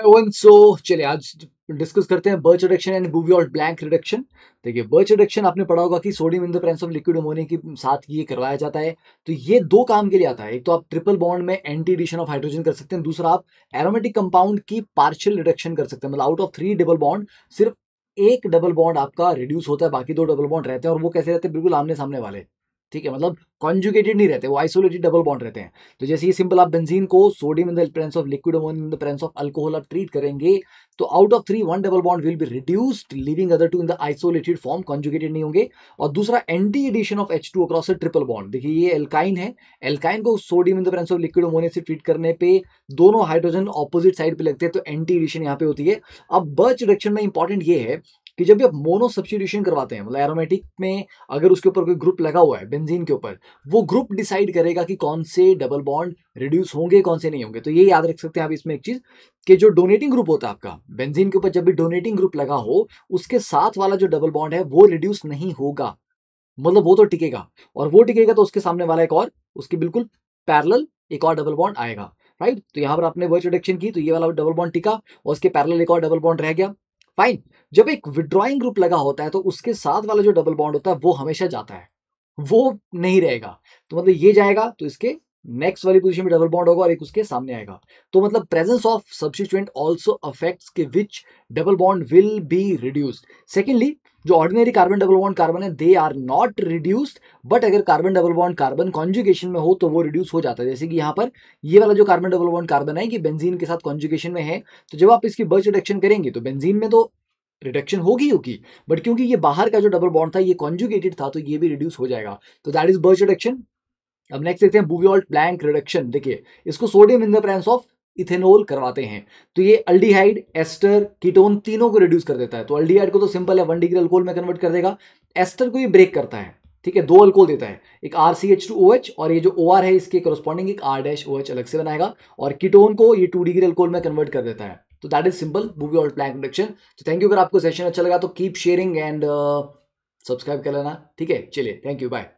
सो चलिए आज डिस्कस करते हैं Birch reduction and Bouveault Blanc reduction देखिए बर्च रिडक्शन आपने पढ़ा होगा कि sodium in the presence of liquid ammonia के साथ ये करवाया जाता है तो ये दो काम के लिए आता है एक तो आप ट्रिपल बॉन्ड में एंटी एडिशन ऑफ हाइड्रोजन कर सकते हैं दूसरा आप एरोमेटिक कंपाउंड की पार्शियल रिडक्शन कर सकते हैं मतलब out of three double bond सिर्फ एक डबल बॉन्ड आपका रिड्यूस होता है बाकी दो डबल बॉन्ड रहते हैं और वो कैसे रहते हैं बिल्कुल आमने सामने वाले ठीक है मतलब कॉन्जुकेटेड नहीं रहते वो आइसोलेटेड डबल बॉन्ड रहते हैं तो जैसे ये सिंपल आप बेंजीन को sodium in the presence of liquid in the presence of alcohol आप ट्रीट करेंगे तो out of three one double bond will be reduced leaving other two in the isolated form conjugated नहीं होंगे और दूसरा anti addition of H two across triple bond देखिए ये alkyne है एल्काइन को sodium in the presence of liquid ammonium से treat करने पे दोनों हाइड्रोजन ऑपोजिट साइड पे लगते हैं तो एंटी एडिशन यहाँ पे होती है अब बर्च रिडक्शन में इंपॉर्टेंट ये है कि जब भी आप मोनो सब्सिट्यूशन करवाते हैं मतलब एरोमेटिक में अगर उसके ऊपर कोई ग्रुप लगा हुआ है बेंजीन के ऊपर वो ग्रुप डिसाइड करेगा कि कौन से डबल बॉन्ड रिड्यूस होंगे कौन से नहीं होंगे तो ये याद रख सकते हैं आप इसमें एक चीज़ कि जो डोनेटिंग ग्रुप होता है आपका बेंजीन के ऊपर जब भी डोनेटिंग ग्रुप लगा हो उसके साथ वाला जो डबल बॉन्ड है वो रिड्यूस नहीं होगा मतलब वो तो टिकेगा और वो टिकेगा तो उसके सामने वाला एक और उसके बिल्कुल पैरल एक और डबल बॉन्ड आएगा राइट तो यहां पर आपने वर्च रिडक्शन की तो ये वाला डबल बॉन्ड टिका और उसके पैरल एक और डबल बॉन्ड रह गया फाइन जब एक विड्रॉइंग ग्रुप लगा होता है तो उसके साथ वाला जो डबल बॉन्ड होता है वो हमेशा जाता है वो नहीं रहेगा तो मतलब ये जाएगा तो इसके नेक्स्ट वाली पोजीशन में डबल बॉन्ड होगा और एक उसके सामने आएगा तो मतलब presence of substituent also affects के which double bond will be reduced secondly जो ordinary carbon double bond carbon है they are not reduced but अगर carbon double bond carbon conjugation में हो तो वो रिड्यूस हो जाता है जैसे कि यहाँ पर ये वाला जो कार्बन डबल बॉन्ड कार्बन है कि बेंजीन के साथ कॉन्जुगेशन में है तो जब आप इसकी बर्च रिडक्शन करेंगे तो बेंजीन में तो रिडक्शन होगी होगी बट क्योंकि ये बाहर का जो डबल बॉन्ड था ये कॉन्जुगेटेड था तो ये भी रिड्यूस हो जाएगा तो दैट इज बर्च रिडक्शन अब नेक्स्ट देखते हैं बुवियोल्ट ब्लैंक रिडक्शन देखिए इसको sodium in the presence of ethanol करवाते हैं तो ये अल्डीहाइड एस्टर कीटोन तीनों को रिड्यूस कर देता है तो अल्डीहाइड को तो सिंपल है वन डिग्री अल्कोहल में कन्वर्ट कर देगा एस्टर को ये ब्रेक करता है ठीक है दो अल्कोहल देता है एक R C H two O H और ये जो ओ आर है इसके करस्पॉन्डिंग एक आर डैश ओ एच अलग से बनाएगा और कीटोन को ये टू डिग्री अल्कोहल में कन्वर्ट कर देता है तो दैट इज सिंपल मूवी और प्लैंक रिडक्शन तो थैंक यू अगर आपको सेशन अच्छा लगा तो कीप शेयरिंग एंड सब्सक्राइब कर लेना ठीक है चलिए थैंक यू बाय